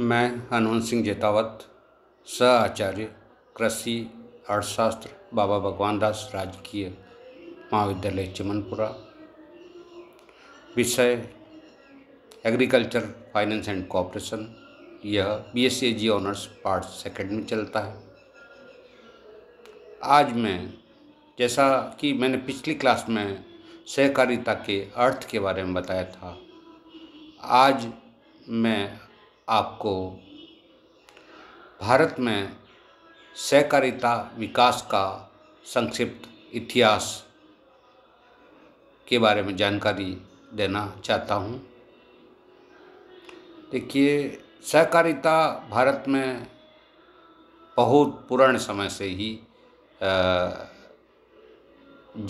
मैं हनुमान सिंह जेतावत सह आचार्य कृषि अर्थशास्त्र बाबा भगवान दास राजकीय महाविद्यालय चिमनपुरा विषय एग्रीकल्चर फाइनेंस एंड कॉपरेशन यह B S G honours part second में चलता है आज मैं जैसा कि मैंने पिछली क्लास में सहकारिता के अर्थ के बारे में बताया था आज मैं आपको भारत में सहकारिता विकास का संक्षिप्त इतिहास के बारे में जानकारी देना चाहता हूँ देखिए सहकारिता भारत में बहुत पुराने समय से ही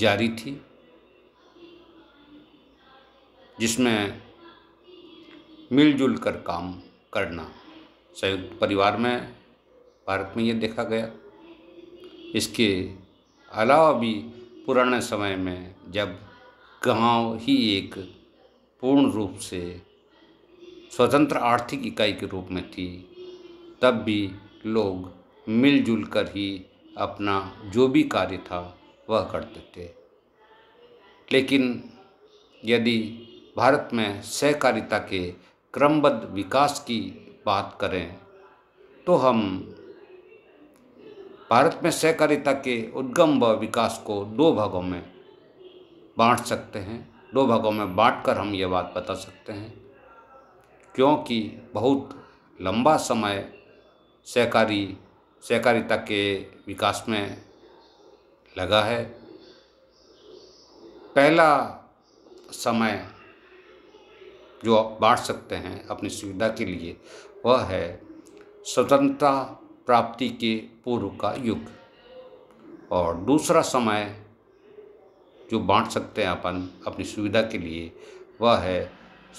जारी थी जिसमें मिलजुल कर काम करना संयुक्त परिवार में भारत में ये देखा गया इसके अलावा भी पुराने समय में जब गांव ही एक पूर्ण रूप से स्वतंत्र आर्थिक इकाई के रूप में थी तब भी लोग मिलजुल कर ही अपना जो भी कार्य था वह करते थे लेकिन यदि भारत में सहकारिता के क्रमबद्ध विकास की बात करें तो हम भारत में सहकारिता के उद्गम व विकास को दो भागों में बांट सकते हैं दो भागों में बांटकर हम ये बात बता सकते हैं क्योंकि बहुत लंबा समय सहकारी सहकारिता के विकास में लगा है पहला समय जो आप बांट सकते हैं अपनी सुविधा के लिए वह है स्वतंत्रता प्राप्ति के पूर्व का युग और दूसरा समय जो बांट सकते हैं अपन अपनी सुविधा के लिए वह है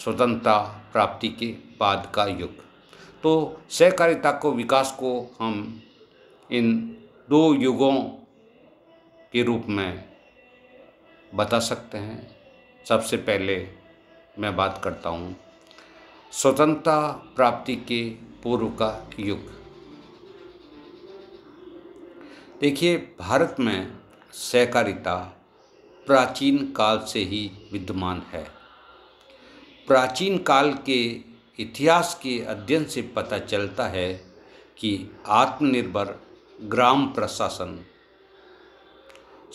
स्वतंत्रता प्राप्ति के बाद का युग तो सहकारिता को विकास को हम इन दो युगों के रूप में बता सकते हैं सबसे पहले मैं बात करता हूँ स्वतंत्रता प्राप्ति के पूर्व का युग देखिए भारत में सहकारिता प्राचीन काल से ही विद्यमान है प्राचीन काल के इतिहास के अध्ययन से पता चलता है कि आत्मनिर्भर ग्राम प्रशासन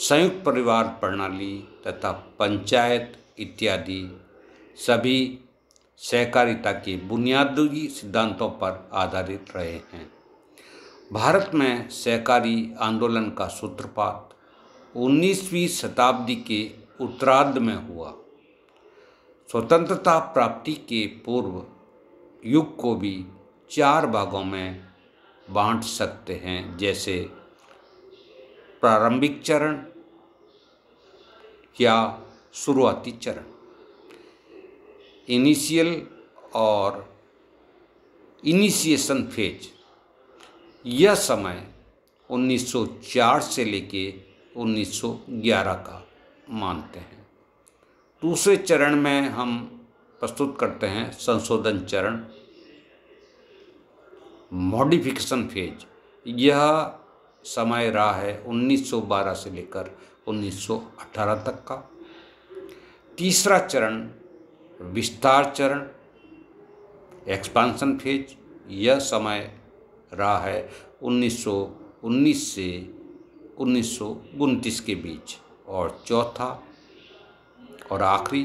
संयुक्त परिवार प्रणाली तथा पंचायत इत्यादि सभी सहकारिता के बुनियादी सिद्धांतों पर आधारित रहे हैं भारत में सहकारी आंदोलन का सूत्रपात 19वीं शताब्दी के उत्तरार्ध में हुआ स्वतंत्रता प्राप्ति के पूर्व युग को भी चार भागों में बांट सकते हैं जैसे प्रारंभिक चरण या शुरुआती चरण इनिशियल और इनिशिएशन फेज यह समय 1904 से लेके 1911 का मानते हैं दूसरे चरण में हम प्रस्तुत करते हैं संशोधन चरण मॉडिफिकेशन फेज यह समय रहा है 1912 से लेकर 1918 तक का तीसरा चरण विस्तार चरण एक्सपांसन फेज यह समय रहा है 1919 से उन्नीस के बीच और चौथा और आखिरी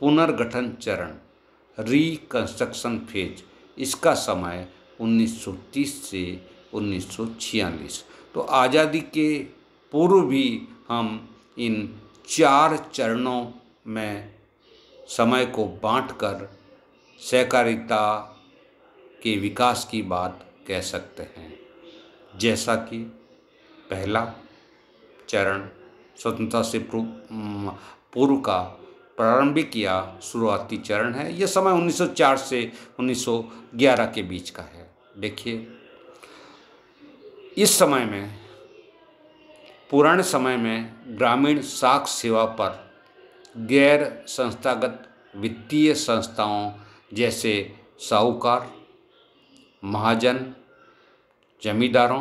पुनर्गठन चरण रिकंस्ट्रक्शन फेज इसका समय 1930 से उन्नीस तो आज़ादी के पूर्व भी हम इन चार चरणों में समय को बांटकर सहकारिता के विकास की बात कह सकते हैं जैसा कि पहला चरण स्वतंत्रता से पूर्व का प्रारंभिक या शुरुआती चरण है यह समय 1904 से 1911 के बीच का है देखिए इस समय में पुराने समय में ग्रामीण साख सेवा पर गैर संस्थागत वित्तीय संस्थाओं जैसे साहूकार महाजन जमींदारों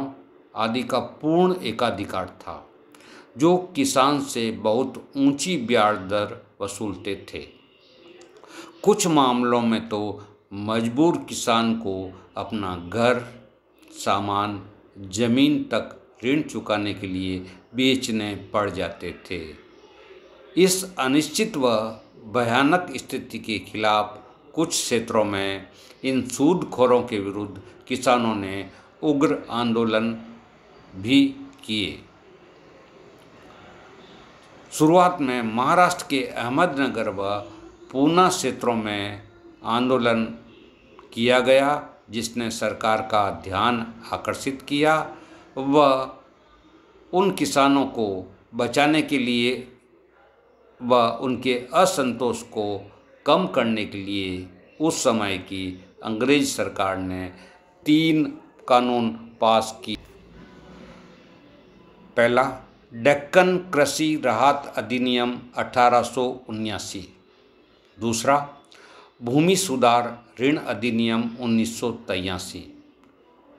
आदि का पूर्ण एकाधिकार था जो किसान से बहुत ऊंची ब्याज दर वसूलते थे कुछ मामलों में तो मजबूर किसान को अपना घर सामान जमीन तक ऋण चुकाने के लिए बेचने पड़ जाते थे इस अनिश्चित व भयानक स्थिति के खिलाफ कुछ क्षेत्रों में इन सूदखोरों के विरुद्ध किसानों ने उग्र आंदोलन भी किए शुरुआत में महाराष्ट्र के अहमदनगर व पूना क्षेत्रों में आंदोलन किया गया जिसने सरकार का ध्यान आकर्षित किया व उन किसानों को बचाने के लिए व उनके असंतोष को कम करने के लिए उस समय की अंग्रेज सरकार ने तीन कानून पास किए पहला डेक्कन कृषि राहत अधिनियम अठारह दूसरा भूमि सुधार ऋण अधिनियम उन्नीस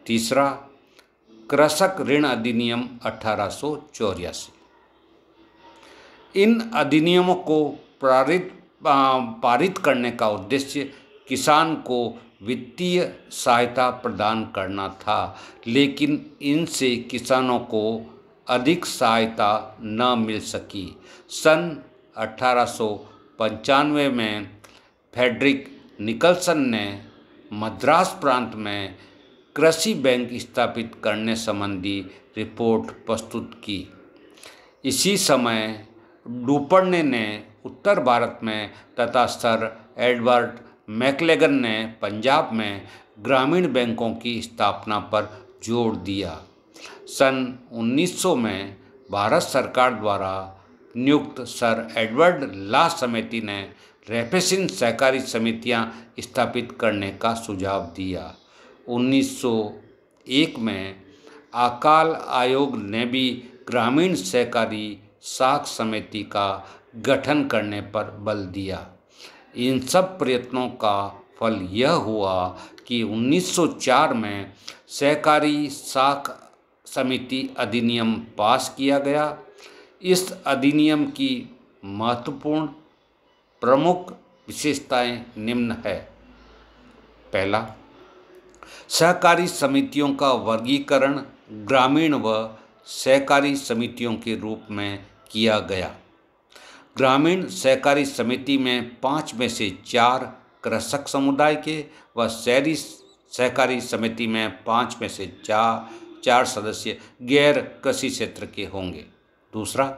तीसरा कृषक ऋण अधिनियम अठारह सौ चौरासी इन अधिनियमों को प्रारित पारित करने का उद्देश्य किसान को वित्तीय सहायता प्रदान करना था लेकिन इनसे किसानों को अधिक सहायता न मिल सकी सन अठारह में फेडरिक निकलसन ने मद्रास प्रांत में कृषि बैंक स्थापित करने संबंधी रिपोर्ट प्रस्तुत की इसी समय डूपर्णे ने उत्तर भारत में तथा सर एडवर्ड मैकलेगन ने पंजाब में ग्रामीण बैंकों की स्थापना पर जोर दिया सन 1900 में भारत सरकार द्वारा नियुक्त सर एडवर्ड ला समिति ने रेपेसिन सहकारी समितियां स्थापित करने का सुझाव दिया 1901 में अकाल आयोग ने भी ग्रामीण सहकारी साख समिति का गठन करने पर बल दिया इन सब प्रयत्नों का फल यह हुआ कि 1904 में सहकारी साख समिति अधिनियम पास किया गया इस अधिनियम की महत्वपूर्ण प्रमुख विशेषताएं निम्न है पहला सहकारी समितियों का वर्गीकरण ग्रामीण व सहकारी समितियों के रूप में किया गया ग्रामीण सहकारी समिति में पाँच में से चार कृषक समुदाय के व शहरी सहकारी समिति में पाँच में से चार चार सदस्य गैर कृषि क्षेत्र के होंगे दूसरा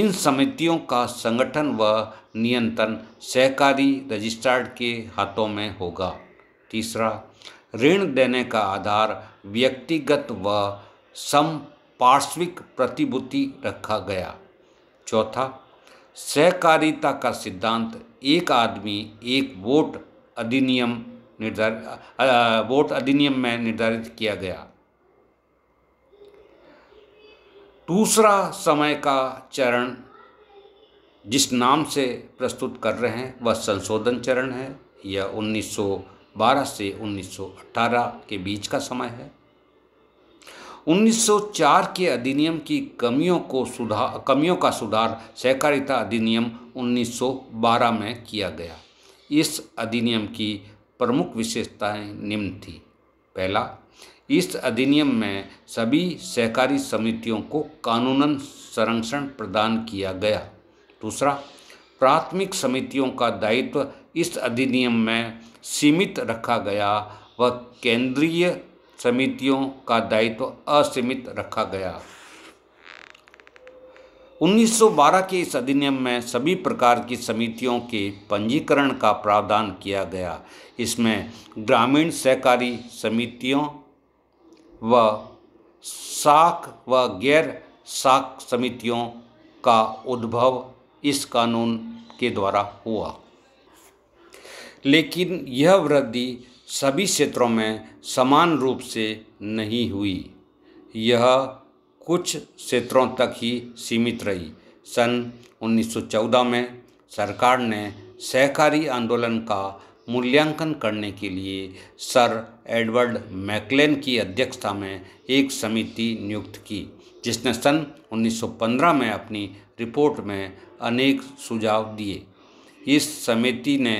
इन समितियों का संगठन व नियंत्रण सहकारी रजिस्ट्रार के हाथों में होगा तीसरा ऋण देने का आधार व्यक्तिगत व समपार्श्विक प्रतिभूति रखा गया चौथा सहकारिता का सिद्धांत एक आदमी एक वोट अधिनियम निर्धारित वोट अधिनियम में निर्धारित किया गया दूसरा समय का चरण जिस नाम से प्रस्तुत कर रहे हैं वह संशोधन चरण है यह 1912 से 1918 के बीच का समय है 1904 के अधिनियम की कमियों को सुधार कमियों का सुधार सहकारिता अधिनियम 1912 में किया गया इस अधिनियम की प्रमुख विशेषताएं निम्न थी पहला इस अधिनियम में सभी सहकारी समितियों को कानूनन संरक्षण प्रदान किया गया दूसरा प्राथमिक समितियों का दायित्व इस अधिनियम में सीमित रखा गया व केंद्रीय समितियों का दायित्व असीमित रखा गया 1912 के इस अधिनियम में सभी प्रकार की समितियों के पंजीकरण का प्रावधान किया गया इसमें ग्रामीण सहकारी समितियों व साख व गैर साख समितियों का उद्भव इस कानून के द्वारा हुआ लेकिन यह वृद्धि सभी क्षेत्रों में समान रूप से नहीं हुई यह कुछ क्षेत्रों तक ही सीमित रही सन 1914 में सरकार ने सहकारी आंदोलन का मूल्यांकन करने के लिए सर एडवर्ड मैकलेन की अध्यक्षता में एक समिति नियुक्त की जिसने सन 1915 में अपनी रिपोर्ट में अनेक सुझाव दिए इस समिति ने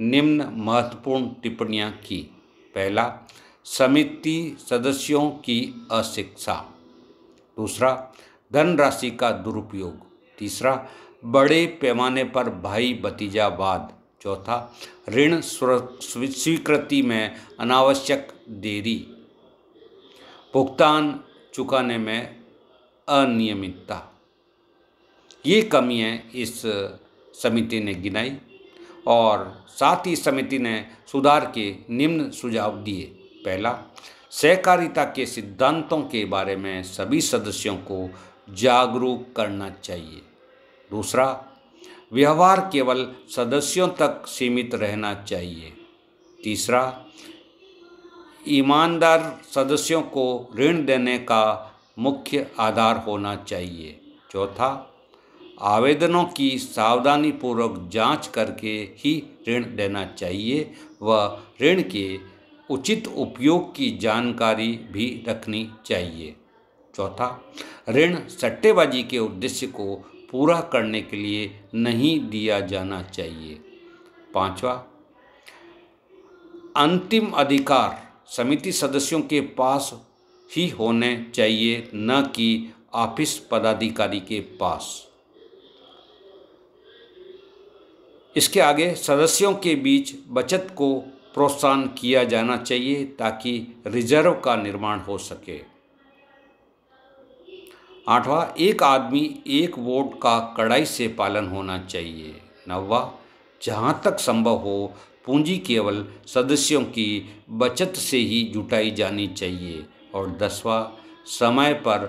निम्न महत्वपूर्ण टिप्पणियां की पहला समिति सदस्यों की अशिक्षा दूसरा धनराशि का दुरुपयोग तीसरा बड़े पैमाने पर भाई भतीजावाद चौथा ऋण स्वीकृति में अनावश्यक देरी भुगतान चुकाने में अनियमितता ये कमियाँ इस समिति ने गिनाई और साथ ही समिति ने सुधार के निम्न सुझाव दिए पहला सहकारिता के सिद्धांतों के बारे में सभी सदस्यों को जागरूक करना चाहिए दूसरा व्यवहार केवल सदस्यों तक सीमित रहना चाहिए तीसरा ईमानदार सदस्यों को ऋण देने का मुख्य आधार होना चाहिए चौथा आवेदनों की सावधानीपूर्वक जांच करके ही ऋण देना चाहिए व ऋण के उचित उपयोग की जानकारी भी रखनी चाहिए चौथा ऋण सट्टेबाजी के उद्देश्य को पूरा करने के लिए नहीं दिया जाना चाहिए पांचवा अंतिम अधिकार समिति सदस्यों के पास ही होने चाहिए न कि ऑफिस पदाधिकारी के पास इसके आगे सदस्यों के बीच बचत को प्रोत्साहन किया जाना चाहिए ताकि रिजर्व का निर्माण हो सके आठवां एक आदमी एक वोट का कड़ाई से पालन होना चाहिए नवा जहाँ तक संभव हो पूंजी केवल सदस्यों की बचत से ही जुटाई जानी चाहिए और दसवा समय पर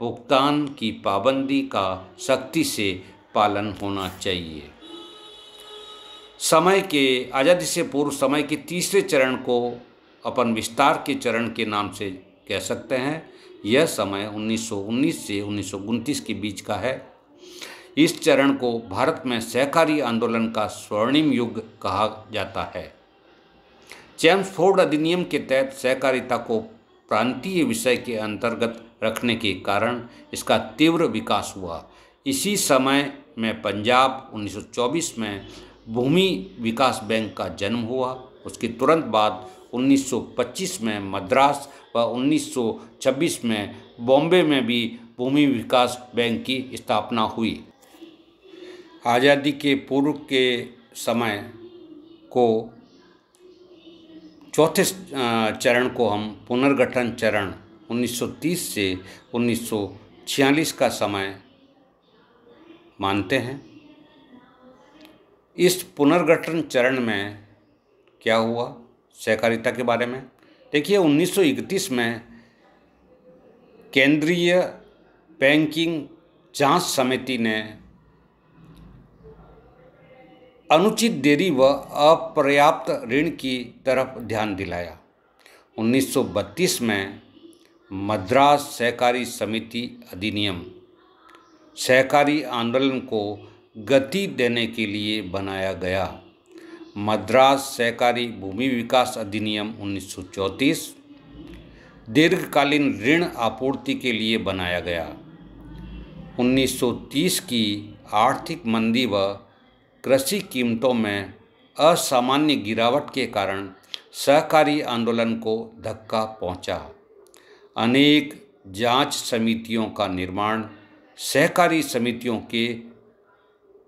भुगतान की पाबंदी का सख्ती से पालन होना चाहिए समय के आज़ादी से पूर्व समय के तीसरे चरण को अपन विस्तार के चरण के नाम से कह सकते हैं यह समय 1919 से उन्नीस के बीच का है इस चरण को भारत में सहकारी आंदोलन का स्वर्णिम युग कहा जाता है चैम्सफोर्ड अधिनियम के तहत सहकारिता को प्रांतीय विषय के अंतर्गत रखने के कारण इसका तीव्र विकास हुआ इसी समय में पंजाब 1924 में भूमि विकास बैंक का जन्म हुआ उसके तुरंत बाद 1925 में मद्रास व 1926 में बॉम्बे में भी भूमि विकास बैंक की स्थापना हुई आज़ादी के पूर्व के समय को चौथे चरण को हम पुनर्गठन चरण 1930 से 1946 का समय मानते हैं इस पुनर्गठन चरण में क्या हुआ सहकारिता के बारे में देखिए 1931 में केंद्रीय बैंकिंग जांच समिति ने अनुचित देरी व अपर्याप्त ऋण की तरफ ध्यान दिलाया 1932 में मद्रास सहकारी समिति अधिनियम सहकारी आंदोलन को गति देने के लिए बनाया गया मद्रास सहकारी भूमि विकास अधिनियम 1934 दीर्घकालीन ऋण आपूर्ति के लिए बनाया गया 1930 की आर्थिक मंदी व कृषि कीमतों में असामान्य गिरावट के कारण सहकारी आंदोलन को धक्का पहुंचा। अनेक जांच समितियों का निर्माण सहकारी समितियों के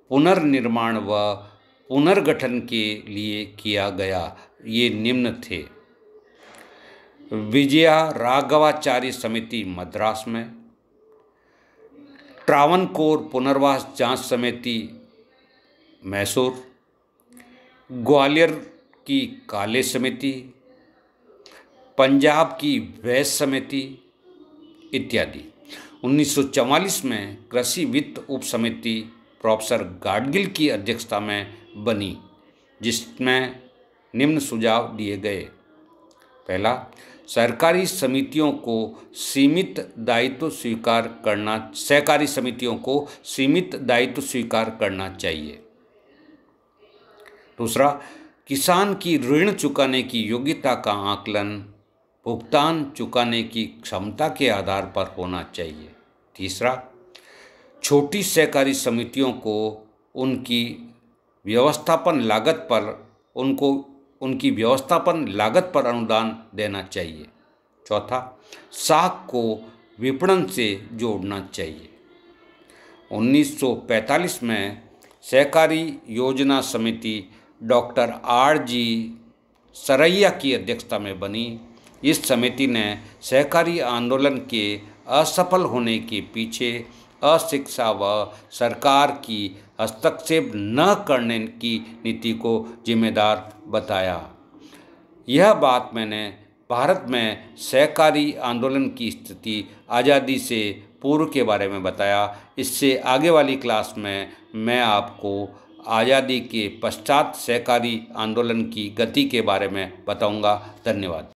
पुनर्निर्माण व पुनर्गठन के लिए किया गया ये निम्न थे विजया राघवाचार्य समिति मद्रास में ट्रावनकोर पुनर्वास जांच समिति मैसूर ग्वालियर की काले समिति पंजाब की वैस समिति इत्यादि 1944 में कृषि वित्त उप समिति प्रोफेसर गाडगिल की अध्यक्षता में बनी जिसमें निम्न सुझाव दिए गए पहला सहकारी समितियों को सीमित दायित्व स्वीकार करना सहकारी समितियों को सीमित दायित्व स्वीकार करना चाहिए दूसरा किसान की ऋण चुकाने की योग्यता का आकलन भुगतान चुकाने की क्षमता के आधार पर होना चाहिए तीसरा छोटी सहकारी समितियों को उनकी व्यवस्थापन लागत पर उनको उनकी व्यवस्थापन लागत पर अनुदान देना चाहिए चौथा साख को विपणन से जोड़ना चाहिए 1945 में सहकारी योजना समिति डॉक्टर आर जी सरैया की अध्यक्षता में बनी इस समिति ने सहकारी आंदोलन के असफल होने के पीछे अशिक्षा व सरकार की हस्तक्षेप न करने की नीति को जिम्मेदार बताया यह बात मैंने भारत में सहकारी आंदोलन की स्थिति आज़ादी से पूर्व के बारे में बताया इससे आगे वाली क्लास में मैं आपको आज़ादी के पश्चात सहकारी आंदोलन की गति के बारे में बताऊंगा धन्यवाद